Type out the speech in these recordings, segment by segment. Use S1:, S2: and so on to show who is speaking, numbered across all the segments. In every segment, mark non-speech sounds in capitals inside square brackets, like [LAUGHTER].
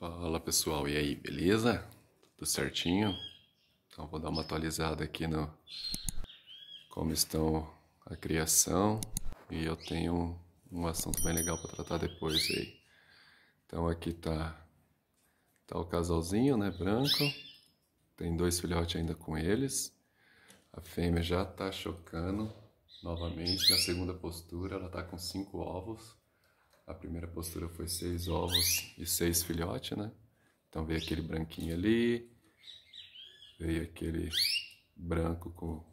S1: Fala pessoal, e aí, beleza? Tudo certinho? Então vou dar uma atualizada aqui no como estão a criação e eu tenho um, um assunto bem legal para tratar depois aí. Então aqui tá tá o casalzinho, né, branco. Tem dois filhotes ainda com eles. A fêmea já tá chocando novamente na segunda postura, ela tá com cinco ovos. A primeira postura foi seis ovos e seis filhotes, né? Então veio aquele branquinho ali, veio aquele branco com,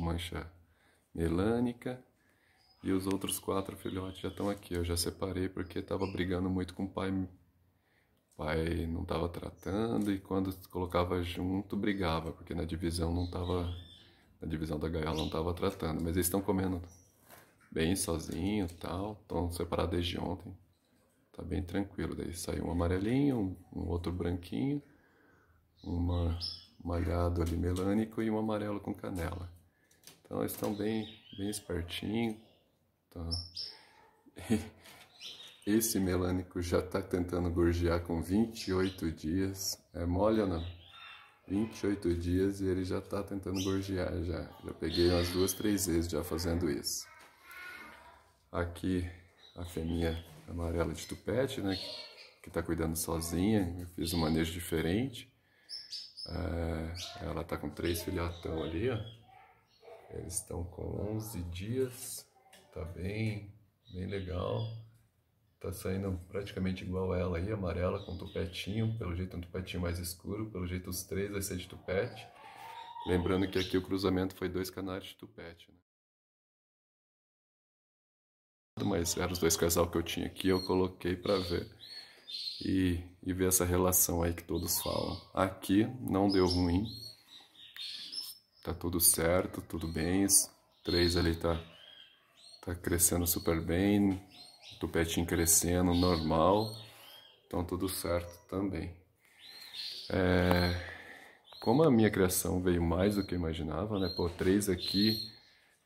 S1: mancha melânica e os outros quatro filhotes já estão aqui. Eu já separei porque estava brigando muito com o pai. O pai não estava tratando e quando colocava junto brigava porque na divisão não estava na divisão da gaiola não estava tratando. Mas eles estão comendo bem sozinho tal. Estão separados desde ontem. Tá bem tranquilo. Daí saiu um amarelinho, um, um outro branquinho, uma malhado ali melânico e um amarelo com canela. Então eles estão bem, bem espertinhos. Tá. Esse melânico já está tentando gorjear com 28 dias. É mole ou não? 28 dias e ele já está tentando gorjear já. Já peguei umas duas, três vezes já fazendo isso. Aqui a fêmea amarela de tupete, né? Que está cuidando sozinha. Eu fiz um manejo diferente. É, ela está com três filhatão ali, ó. Eles estão com 11 dias. Tá bem, bem legal. Tá saindo praticamente igual ela aí, amarela, com tupetinho. Pelo jeito um tupetinho mais escuro. Pelo jeito os três vai ser de tupete. Lembrando que aqui o cruzamento foi dois canários de tupete, né? mas eram os dois casal que eu tinha aqui, eu coloquei para ver. E, e ver essa relação aí que todos falam. Aqui não deu ruim, tá tudo certo, tudo bem. Os três ali tá, tá crescendo super bem, tupetinho crescendo, normal. Então tudo certo também. É, como a minha criação veio mais do que eu imaginava, né? Pô, três aqui,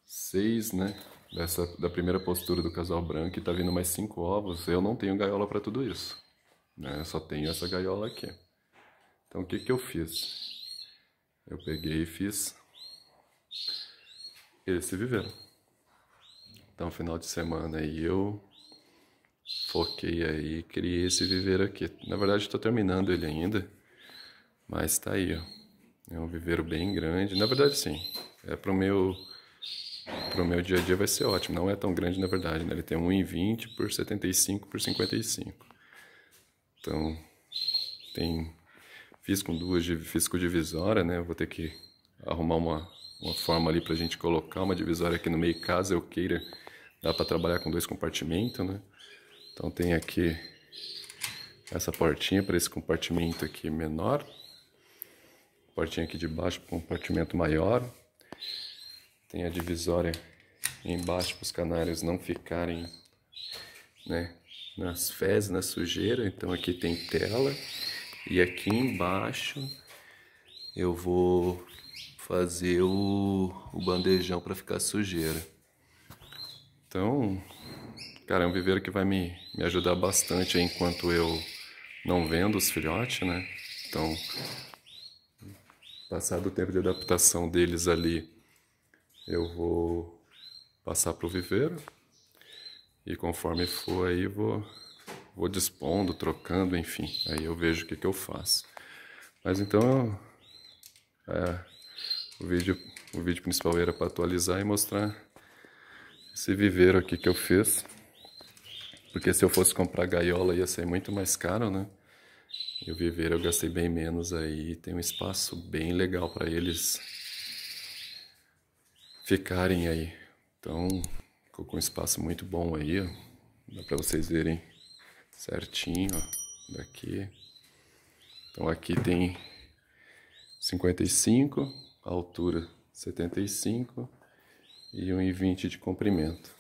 S1: seis, né? dessa, da primeira postura do casal branco e tá vindo mais cinco ovos, eu não tenho gaiola para tudo isso. Né? Eu só tenho essa gaiola aqui. Então o que, que eu fiz? Eu peguei e fiz esse viveiro. Então final de semana aí eu foquei aí criei esse viveiro aqui. Na verdade estou terminando ele ainda, mas tá aí ó. É um viveiro bem grande. Na verdade sim, é pro meu para o meu dia a dia vai ser ótimo. Não é tão grande, na verdade, né? Ele tem 1,20 por 75 por 55. Então, tem... Fiz com duas, fiz com divisória, né? Vou ter que arrumar uma, uma forma ali para a gente colocar uma divisória aqui no meio, caso eu queira. Dá para trabalhar com dois compartimentos, né? Então, tem aqui essa portinha para esse compartimento aqui menor. Portinha aqui de baixo para o compartimento maior tem a divisória embaixo para os canários não ficarem né, nas fezes, na sujeira. Então aqui tem tela e aqui embaixo eu vou fazer o, o bandejão para ficar sujeira. Então, cara, é um viveiro que vai me, me ajudar bastante enquanto eu não vendo os filhotes, né? Então, passado o tempo de adaptação deles ali eu vou passar para o viveiro e conforme for aí vou, vou dispondo, trocando, enfim, aí eu vejo o que, que eu faço. Mas então é, o, vídeo, o vídeo principal era para atualizar e mostrar esse viveiro aqui que eu fiz. Porque se eu fosse comprar gaiola ia ser muito mais caro, né? E o viveiro eu gastei bem menos aí, tem um espaço bem legal para eles ficarem aí. Então, ficou com um espaço muito bom aí, ó. Dá para vocês verem certinho, ó, daqui. Então aqui tem 55, altura 75 e 1,20 de comprimento.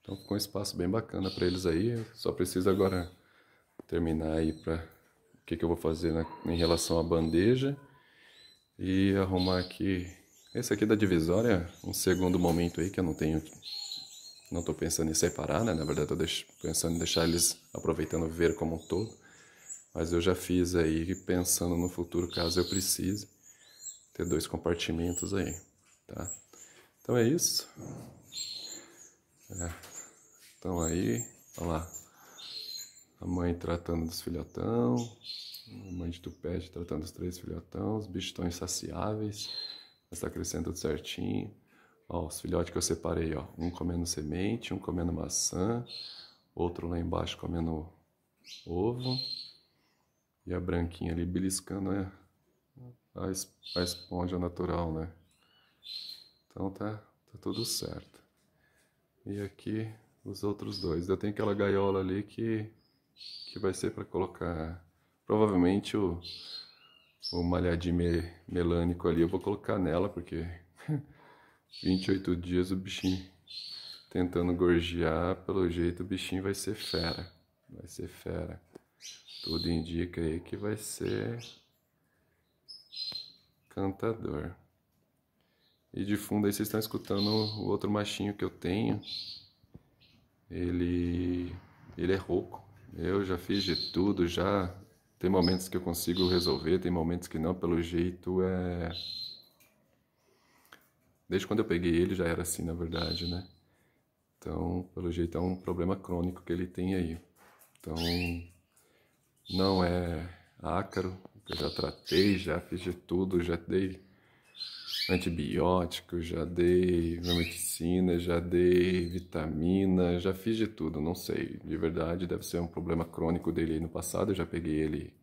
S1: Então ficou um espaço bem bacana para eles aí. Só preciso agora terminar aí para o que, que eu vou fazer na, em relação à bandeja e arrumar aqui esse aqui é da divisória, um segundo momento aí que eu não tenho. Não estou pensando em separar, né? Na verdade, eu estou pensando em deixar eles aproveitando ver como um todo. Mas eu já fiz aí, pensando no futuro, caso eu precise, ter dois compartimentos aí, tá? Então é isso. É. Então aí, olha lá. A mãe tratando dos filhotão. A mãe de tupete tratando dos três filhotão. Os bichos estão insaciáveis está crescendo tudo certinho. Ó, os filhotes que eu separei, ó, um comendo semente, um comendo maçã, outro lá embaixo comendo ovo e a branquinha ali beliscando né, a, a, a esponja natural, né? Então tá, tá tudo certo. E aqui os outros dois. Eu tenho aquela gaiola ali que, que vai ser para colocar provavelmente o o malhadinho melânico ali, eu vou colocar nela, porque 28 [LAUGHS] dias o bichinho tentando gorjear, pelo jeito o bichinho vai ser fera, vai ser fera. Tudo indica aí que vai ser cantador. E de fundo aí vocês estão escutando o outro machinho que eu tenho. Ele ele é rouco. Eu já fiz de tudo, já tem momentos que eu consigo resolver, tem momentos que não, pelo jeito é. Desde quando eu peguei ele já era assim, na verdade, né? Então, pelo jeito é um problema crônico que ele tem aí. Então, não é ácaro, eu já tratei, já fiz de tudo, já dei antibiótico, já dei medicina, já dei vitamina, já fiz de tudo, não sei. De verdade, deve ser um problema crônico dele aí no passado. Eu já peguei ele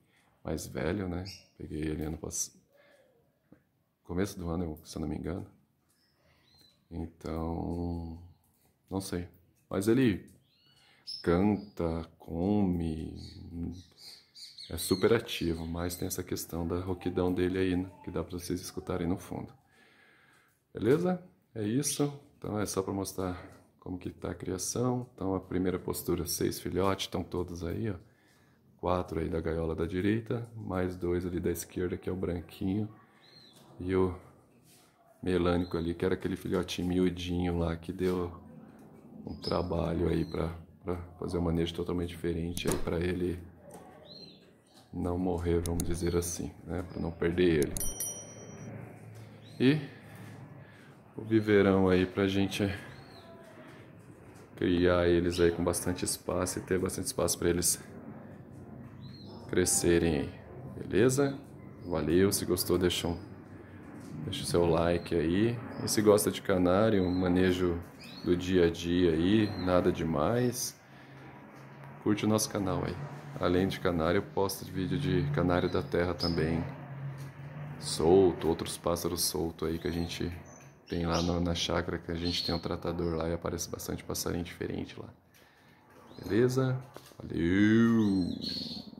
S1: mais velho, né? Peguei ele ano passado. Começo do ano, se eu não me engano. Então, não sei. Mas ele canta, come, é super ativo, mas tem essa questão da roquidão dele aí, né? que dá para vocês escutarem no fundo. Beleza? É isso. Então é só para mostrar como que está a criação. Então a primeira postura, seis filhotes, estão todos aí, ó. Quatro aí da gaiola da direita, mais dois ali da esquerda, que é o branquinho. E o melânico ali, que era aquele filhotinho miudinho lá, que deu um trabalho aí para fazer um manejo totalmente diferente aí para ele não morrer, vamos dizer assim, né? Para não perder ele. E o viveirão aí pra gente criar eles aí com bastante espaço e ter bastante espaço para eles crescerem aí. Beleza? Valeu, se gostou deixa, um, deixa o seu like aí. E se gosta de canário, manejo do dia a dia aí, nada demais, curte o nosso canal aí. Além de canário, eu posto vídeo de canário da terra também, solto, outros pássaros solto aí que a gente tem lá no, na chácara que a gente tem um tratador lá e aparece bastante passarinho diferente lá. Beleza? Valeu!